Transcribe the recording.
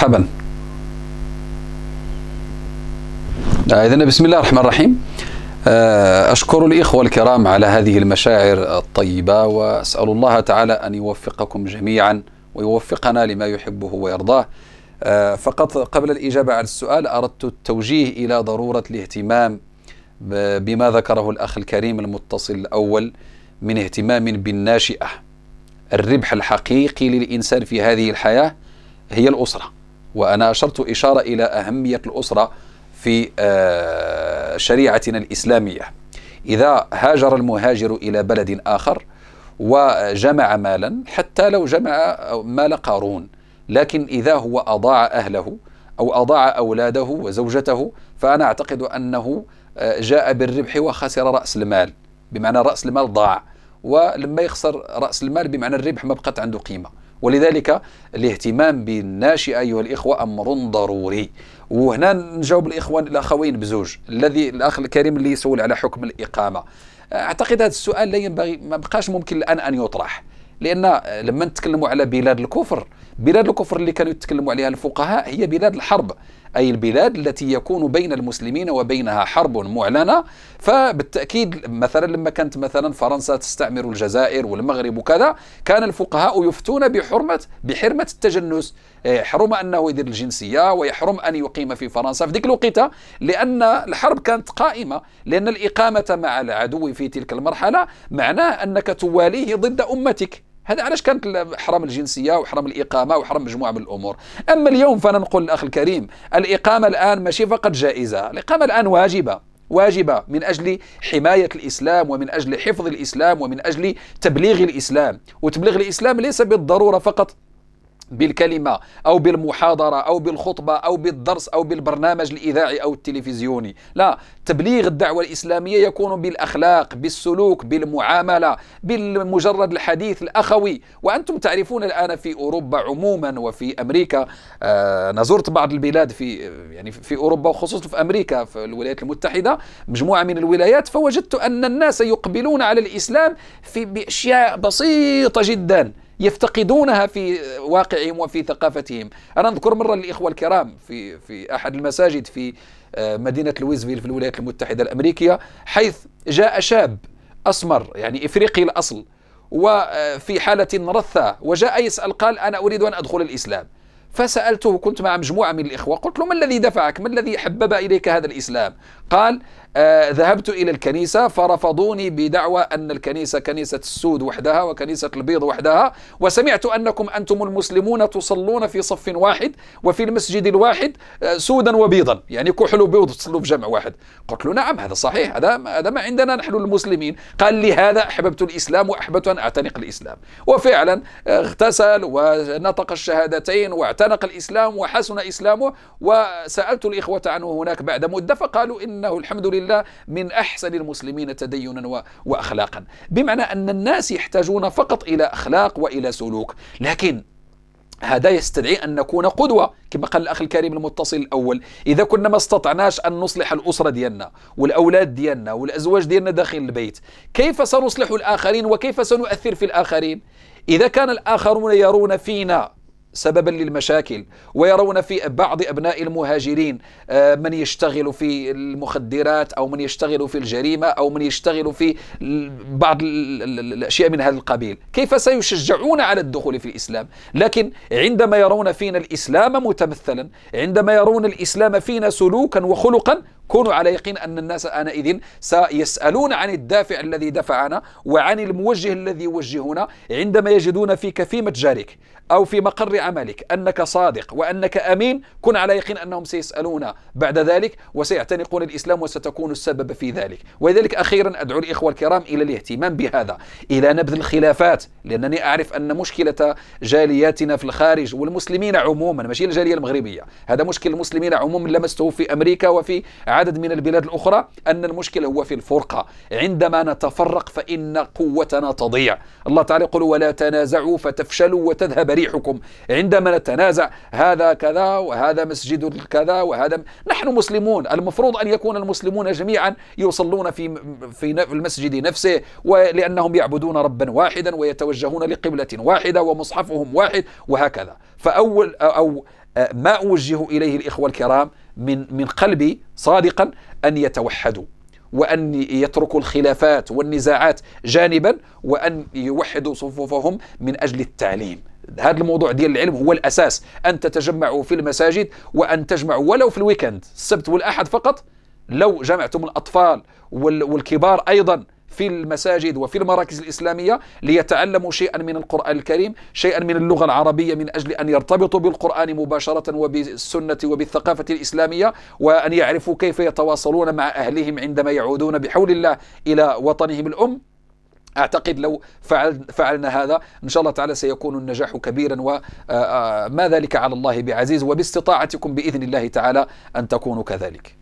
مرحبا آه، إذن بسم الله الرحمن الرحيم آه، أشكر الإخوة الكرام على هذه المشاعر الطيبة وأسأل الله تعالى أن يوفقكم جميعا ويوفقنا لما يحبه ويرضاه آه، فقط قبل الإجابة على السؤال أردت التوجيه إلى ضرورة الاهتمام بما ذكره الأخ الكريم المتصل الأول من اهتمام بالناشئة الربح الحقيقي للإنسان في هذه الحياة هي الأسرة وأنا أشرت إشارة إلى أهمية الأسرة في آه، شريعتنا الإسلامية إذا هاجر المهاجر إلى بلد آخر وجمع مالا حتى لو جمع مال قارون لكن إذا هو أضاع أهله أو أضاع أولاده وزوجته فأنا أعتقد أنه آه، جاء بالربح وخسر رأس المال بمعنى رأس المال ضاع ولما يخسر رأس المال بمعنى الربح ما بقت عنده قيمة ولذلك الاهتمام بالناشئه ايها الاخوه امر ضروري وهنا نجاوب الاخوان الاخوين بزوج الذي الاخ الكريم اللي يسول على حكم الاقامه اعتقد هذا السؤال لا ينبغي ما بقاش ممكن الان ان يطرح لان لما نتكلموا على بلاد الكفر بلاد الكفر اللي كانوا يتكلموا عليها الفقهاء هي بلاد الحرب أي البلاد التي يكون بين المسلمين وبينها حرب معلنة فبالتأكيد مثلا لما كانت مثلا فرنسا تستعمر الجزائر والمغرب وكذا كان الفقهاء يفتون بحرمة بحرمة التجنس إيه، يحرم أنه يدير الجنسية ويحرم أن يقيم في فرنسا في ذلك الوقيتة لأن الحرب كانت قائمة لأن الإقامة مع العدو في تلك المرحلة معناه أنك تواليه ضد أمتك هذا علاش كانت حرام الجنسيه وحرام الاقامه وحرام مجموعه من الامور اما اليوم فانا نقول الاخ الكريم الاقامه الان ماشي فقط جائزه الاقامه الان واجبه واجبة من أجل حماية الإسلام ومن أجل حفظ الإسلام ومن أجل تبليغ الإسلام وتبليغ الإسلام ليس بالضرورة فقط بالكلمة أو بالمحاضرة أو بالخطبة أو بالدرس أو بالبرنامج الإذاعي أو التلفزيوني لا تبليغ الدعوة الإسلامية يكون بالأخلاق بالسلوك بالمعاملة بالمجرد الحديث الأخوي وأنتم تعرفون الآن في أوروبا عموما وفي أمريكا آه، أنا زرت بعض البلاد في يعني في أوروبا وخصوصا في أمريكا في الولايات المتحدة مجموعة من الولايات فوجدت أن الناس يقبلون على الإسلام في بأشياء بسيطة جدا يفتقدونها في واقعهم وفي ثقافتهم أنا أذكر مرة للاخوه الكرام في, في أحد المساجد في آه، مدينة لويزفيل في الولايات المتحدة الأمريكية حيث جاء شاب أسمر يعني إفريقي الأصل وفي حالة رثة وجاء يسأل قال أنا أريد أن أدخل الإسلام فسألته كنت مع مجموعة من الإخوة قلت له ما الذي دفعك ما الذي حبب إليك هذا الإسلام قال آه، ذهبت إلى الكنيسة فرفضوني بدعوى أن الكنيسة كنيسة السود وحدها وكنيسة البيض وحدها وسمعت أنكم أنتم المسلمون تصلون في صف واحد وفي المسجد الواحد آه، سودا وبيضا يعني كحل وبيض تصلوا في جمع واحد قلت له نعم هذا صحيح هذا هذا ما عندنا نحن المسلمين قال لي هذا أحببت الإسلام وأحببت أن أعتنق الإسلام وفعلا آه، اغتسل ونطق الشهادتين واعتنق الإسلام وحسن إسلامه وسألت الإخوة عنه هناك بعد مدة فقالوا إنه الحمد لله الله من أحسن المسلمين تدينا وأخلاقا بمعنى أن الناس يحتاجون فقط إلى أخلاق وإلى سلوك لكن هذا يستدعي أن نكون قدوة كما قال الأخ الكريم المتصل الأول إذا كنا ما استطعناش أن نصلح الأسرة ديالنا والأولاد ديالنا والأزواج ديالنا داخل البيت كيف سنصلح الآخرين وكيف سنؤثر في الآخرين إذا كان الآخرون يرون فينا سببا للمشاكل ويرون في بعض ابناء المهاجرين آه، من يشتغل في المخدرات او من يشتغل في الجريمه او من يشتغل في بعض الاشياء من هذا القبيل كيف سيشجعون على الدخول في الاسلام لكن عندما يرون فينا الاسلام متمثلا عندما يرون الاسلام فينا سلوكا وخلقا كونوا على يقين أن الناس آنئذ سيسألون عن الدافع الذي دفعنا وعن الموجه الذي يوجهنا عندما يجدون فيك في متجرك أو في مقر بعملك أنك صادق وأنك أمين كن على يقين أنهم سيسألون بعد ذلك وسيعتنقون الإسلام وستكون السبب في ذلك ولذلك أخيرا أدعو الإخوة الكرام إلى الاهتمام بهذا إلى نبذ الخلافات لأنني أعرف أن مشكلة جالياتنا في الخارج والمسلمين عموما ماشي الجالية المغربية هذا مشكل المسلمين عموما لمسته في أمريكا وفي عدد من البلاد الأخرى أن المشكله هو في الفرقة عندما نتفرق فإن قوتنا تضيع الله تعالى يقول ولا تنازعوا فتفشلوا وتذهب ريحكم عندما نتنازع هذا كذا وهذا مسجد كذا وهذا نحن مسلمون المفروض أن يكون المسلمون جميعا يصلون في في المسجد نفسه ولأنهم يعبدون ربا واحدا ويتوجهون لقبلة واحدة ومصحفهم واحد وهكذا فأول أو ما أوجه إليه الإخوة الكرام من من قلبي صادقا أن يتوحدوا وأن يتركوا الخلافات والنزاعات جانبا وأن يوحدوا صفوفهم من أجل التعليم هذا الموضوع ديال العلم هو الاساس ان تتجمعوا في المساجد وان تجمعوا ولو في الويكند السبت والاحد فقط لو جمعتم الاطفال والكبار ايضا في المساجد وفي المراكز الإسلامية ليتعلموا شيئا من القرآن الكريم شيئا من اللغة العربية من أجل أن يرتبطوا بالقرآن مباشرة وبالسنة وبالثقافة الإسلامية وأن يعرفوا كيف يتواصلون مع أهلهم عندما يعودون بحول الله إلى وطنهم الأم أعتقد لو فعل فعلنا هذا إن شاء الله تعالى سيكون النجاح كبيرا وما آه، آه، ذلك على الله بعزيز وباستطاعتكم بإذن الله تعالى أن تكونوا كذلك